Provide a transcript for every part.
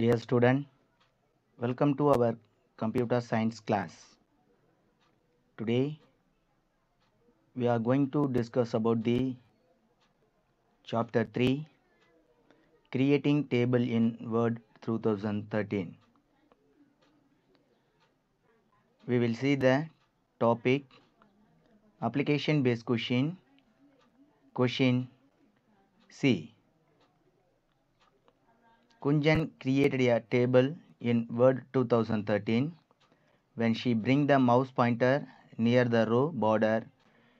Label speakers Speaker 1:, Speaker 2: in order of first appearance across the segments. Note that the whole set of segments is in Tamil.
Speaker 1: Dear student, welcome to our computer science class. Today, we are going to discuss about the chapter 3, creating table in Word 2013. We will see the topic, application based question, question C. Kunjan created a table in Word 2013. When she bring the mouse pointer near the row border,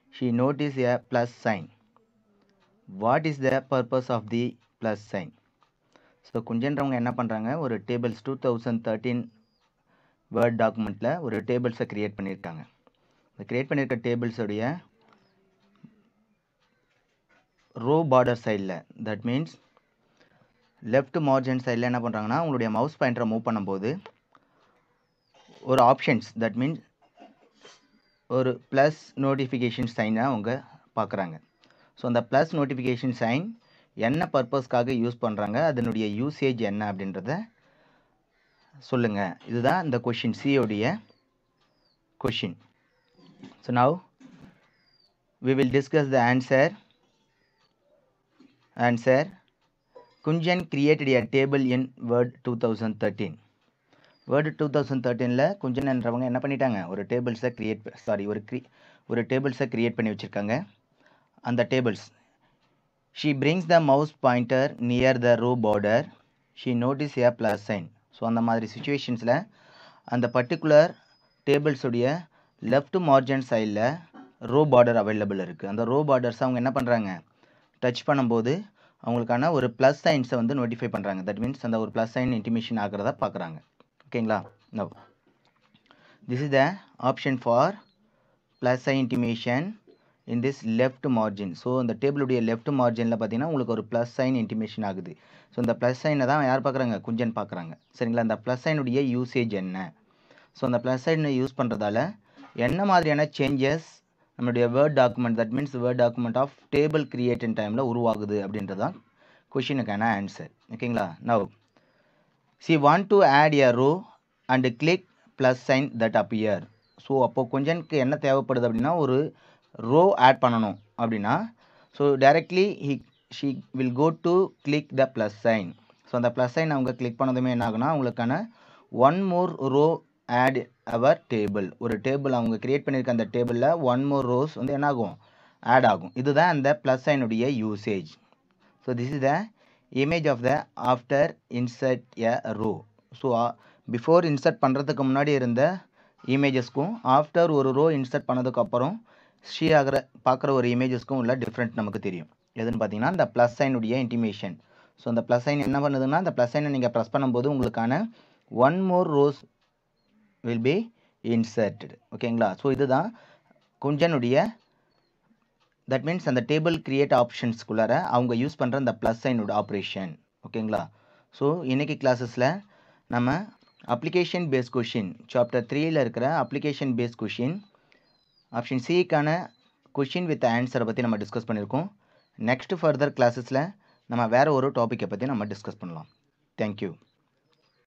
Speaker 1: she notice a plus sign. What is the purpose of the plus sign? So குஞ்சன்றவங்க என்ன பண்ணுறாங்க ஒரு tables two thousand thirteen Word டாக்குமெண்ட்டில் ஒரு டேபிள்ஸை க்ரியேட் பண்ணியிருக்காங்க இந்த க்ரியேட் பண்ணியிருக்க டேபிள்ஸுடைய ரோ பார்டர் சைடில் தட் மீன்ஸ் லெஃப்ட் மார்ஜின் சைடில் என்ன பண்ணுறாங்கன்னா உங்களுடைய மவுஸ் பாயிண்டரை மூவ் பண்ணும்போது ஒரு ஆப்ஷன்ஸ் தட் மீன்ஸ் ஒரு ப்ளஸ் நோட்டிஃபிகேஷன் சைனை அவங்க பார்க்குறாங்க ஸோ அந்த ப்ளஸ் நோட்டிஃபிகேஷன் சைன் என்ன பர்பஸ்க்காக யூஸ் பண்ணுறாங்க அதனுடைய யூசேஜ் என்ன அப்படின்றத சொல்லுங்கள் இதுதான் இந்த கொஷின் சியோடைய question so now we will discuss the answer answer Kunjan created a table in Word two thousand thirteen Word two thousand தேர்ட்டீனில் குஞ்சன் என்ன பண்ணிட்டாங்க ஒரு டேபிள்ஸை க்ரியேட் சாரி ஒரு க்ரி ஒரு டேபிள்ஸை க்ரியேட் பண்ணி வச்சுருக்காங்க அந்த tables she brings the mouse pointer near the row border she notice a plus sign so அந்த மாதிரி சுச்சுவேஷன்ஸில் அந்த பர்டிகுலர் டேபிள்ஸுடைய லெஃப்ட் மார்ஜன் சைடில் ரோ பார்டர் அவைலபிள் இருக்குது அந்த ரோ பார்டர்ஸ் அவங்க என்ன பண்ணுறாங்க டச் பண்ணும்போது அவங்களுக்கான ஒரு ப்ளஸ் சைன்ஸை வந்து நோட்டிஃபை பண்ணுறாங்க தட் மீன்ஸ் அந்த ஒரு ப்ளஸ் சைன் இன்டிமேஷன் ஆகிறதா பார்க்குறாங்க ஓகேங்களா no this is the option for plus sign intimation in this left margin so அந்த டேபிளுடைய லெஃப்ட் மார்ஜினில் பார்த்தீங்கன்னா உங்களுக்கு ஒரு ப்ளஸ் சைன் இன்டிமேஷன் ஆகுது ஸோ அந்த ப்ளஸ் சைனை தான் யார் பார்க்குறாங்க குஞ்சன் பார்க்குறாங்க சரிங்களா அந்த ப்ளஸ் சைனுடைய யூசேஜ் என்ன ஸோ அந்த ப்ளஸ் சைனை யூஸ் பண்ணுறதால என்ன மாதிரியான சேஞ்சஸ் நம்மளுடைய Word document that means Word document of table creating டைமில் உருவாகுது அப்படின்றது தான் கொஷினுக்கான ஆன்சர் ஓகேங்களா now she want to add a row and click plus sign that appear so அப்போது கொஞ்சனுக்கு என்ன தேவைப்படுது அப்படின்னா ஒரு ரோ ஆட் பண்ணணும் அப்படின்னா so directly he she will go to click the plus sign so அந்த ப்ளஸ் சைன் அவங்க கிளிக் பண்ணதுமே என்ன ஆகுனா அவங்களுக்கான one more row add our table ஒரு டேபிள் அவங்க கிரியேட் பண்ணியிருக்க அந்த டேபிளில் ஒன் மோர் ரோஸ் வந்து என்ன ஆகும் ஆட் ஆகும் இதுதான் அந்த ப்ளஸ் சைனுடைய usage so this is the image of the after insert a row so before insert பண்ணுறதுக்கு முன்னாடி இருந்த இமேஜஸ்க்கும் ஆஃப்டர் ஒரு ரோ இன்சர்ட் பண்ணதுக்கப்புறம் ஸ்ரீ ஆகிற பார்க்குற ஒரு இமேஜஸ்க்கும் உள்ள டிஃப்ரெண்ட் நமக்கு தெரியும் எதுன்னு பார்த்தீங்கன்னா இந்த ப்ளஸ் சைனுடைய இன்டிமேஷன் ஸோ அந்த ப்ளஸ் சைன் என்ன பண்ணுதுன்னா அந்த ப்ளஸ் சைனை நீங்கள் ப்ரெஸ் பண்ணும்போது உங்களுக்கான one more rows will be inserted ஓகேங்களா ஸோ இதுதான் குஞ்சனுடைய தட் மீன்ஸ் அந்த டேபிள் கிரியேட் ஆப்ஷன்ஸ்குள்ளார அவங்க யூஸ் பண்ணுற அந்த ப்ளஸ் சைனோட ஆப்ரேஷன் ஓகேங்களா ஸோ இன்றைக்கி கிளாஸஸில் நம்ம அப்ளிகேஷன் பேஸ் கொஷின் சாப்டர் த்ரீயில் இருக்கிற அப்ளிகேஷன் பேஸ் கொஷின் ஆப்ஷன் சிக்கான கொஷின் வித் ஆன்சரை பற்றி நம்ம டிஸ்கஸ் பண்ணியிருக்கோம் நெக்ஸ்ட் ஃபர்தர் கிளாஸஸில் நம்ம வேறு ஒரு டாப்பிக்கை பற்றி நம்ம டிஸ்கஸ் பண்ணலாம் தேங்க்யூ